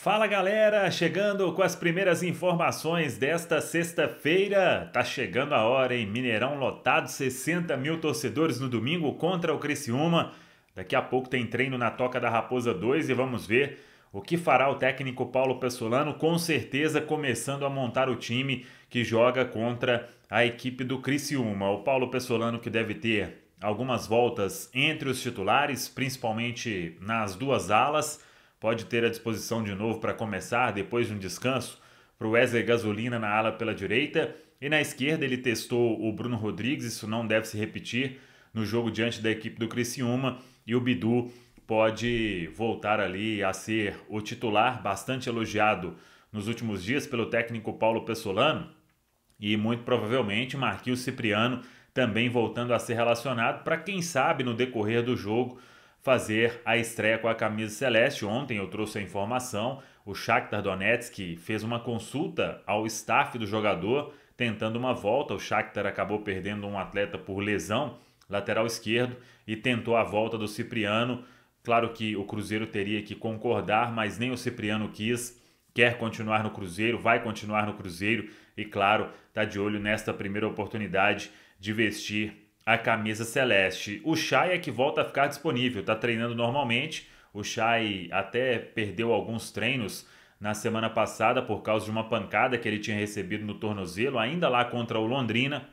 Fala galera, chegando com as primeiras informações desta sexta-feira. Tá chegando a hora, hein? Mineirão lotado, 60 mil torcedores no domingo contra o Criciúma. Daqui a pouco tem treino na Toca da Raposa 2 e vamos ver o que fará o técnico Paulo Pessolano, com certeza começando a montar o time que joga contra a equipe do Criciúma. O Paulo Pessolano que deve ter algumas voltas entre os titulares, principalmente nas duas alas pode ter à disposição de novo para começar depois de um descanso para o Wesley Gasolina na ala pela direita. E na esquerda ele testou o Bruno Rodrigues, isso não deve se repetir no jogo diante da equipe do Criciúma. E o Bidu pode voltar ali a ser o titular, bastante elogiado nos últimos dias pelo técnico Paulo Pessolano. E muito provavelmente Marquinhos Cipriano também voltando a ser relacionado para quem sabe no decorrer do jogo fazer a estreia com a camisa celeste. Ontem eu trouxe a informação, o Shakhtar Donetsk fez uma consulta ao staff do jogador tentando uma volta. O Shakhtar acabou perdendo um atleta por lesão, lateral esquerdo, e tentou a volta do Cipriano. Claro que o Cruzeiro teria que concordar, mas nem o Cipriano quis. Quer continuar no Cruzeiro, vai continuar no Cruzeiro e, claro, está de olho nesta primeira oportunidade de vestir a camisa celeste. O Chay é que volta a ficar disponível, está treinando normalmente. O Chay até perdeu alguns treinos na semana passada por causa de uma pancada que ele tinha recebido no tornozelo, ainda lá contra o Londrina.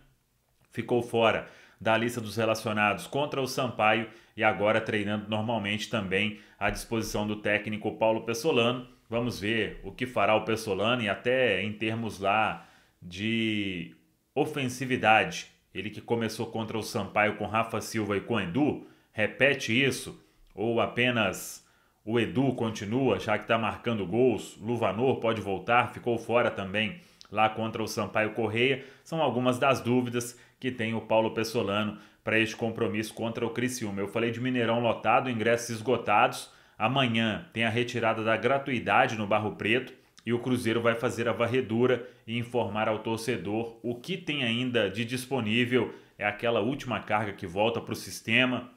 Ficou fora da lista dos relacionados contra o Sampaio e agora treinando normalmente também à disposição do técnico Paulo Pessolano. Vamos ver o que fará o Pessolano e até em termos lá de ofensividade ele que começou contra o Sampaio com Rafa Silva e com Edu, repete isso? Ou apenas o Edu continua, já que está marcando gols? Luvanor pode voltar, ficou fora também lá contra o Sampaio Correia. São algumas das dúvidas que tem o Paulo Pessolano para este compromisso contra o Criciúma. Eu falei de Mineirão lotado, ingressos esgotados. Amanhã tem a retirada da gratuidade no Barro Preto e o Cruzeiro vai fazer a varredura e informar ao torcedor o que tem ainda de disponível. É aquela última carga que volta para o sistema,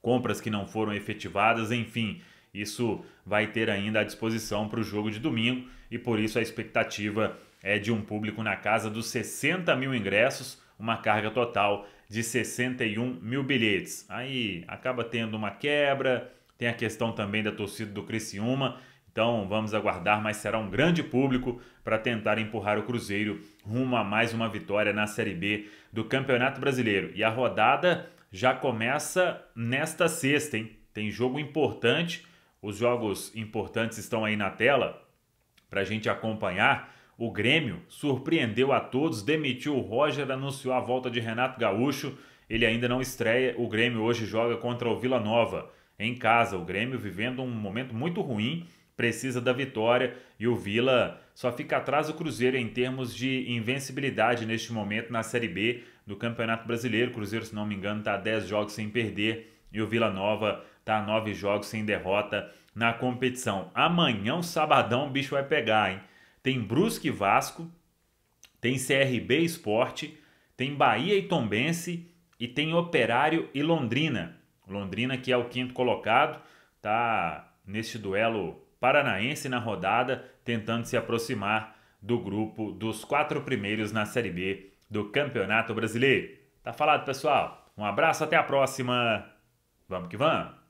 compras que não foram efetivadas, enfim. Isso vai ter ainda à disposição para o jogo de domingo e por isso a expectativa é de um público na casa dos 60 mil ingressos, uma carga total de 61 mil bilhetes. Aí acaba tendo uma quebra, tem a questão também da torcida do Criciúma então vamos aguardar, mas será um grande público para tentar empurrar o Cruzeiro rumo a mais uma vitória na Série B do Campeonato Brasileiro. E a rodada já começa nesta sexta, hein? Tem jogo importante. Os jogos importantes estão aí na tela para a gente acompanhar. O Grêmio surpreendeu a todos, demitiu o Roger, anunciou a volta de Renato Gaúcho. Ele ainda não estreia. O Grêmio hoje joga contra o Vila Nova em casa. O Grêmio vivendo um momento muito ruim precisa da vitória e o Vila só fica atrás do Cruzeiro em termos de invencibilidade neste momento na Série B do Campeonato Brasileiro. O Cruzeiro, se não me engano, está a 10 jogos sem perder e o Vila Nova está a 9 jogos sem derrota na competição. Amanhã, um sabadão, o bicho vai pegar, hein? Tem Brusque e Vasco, tem CRB Esporte, tem Bahia e Tombense e tem Operário e Londrina. Londrina que é o quinto colocado, tá neste duelo paranaense na rodada, tentando se aproximar do grupo dos quatro primeiros na Série B do Campeonato Brasileiro. Tá falado, pessoal? Um abraço, até a próxima. Vamos que vamos!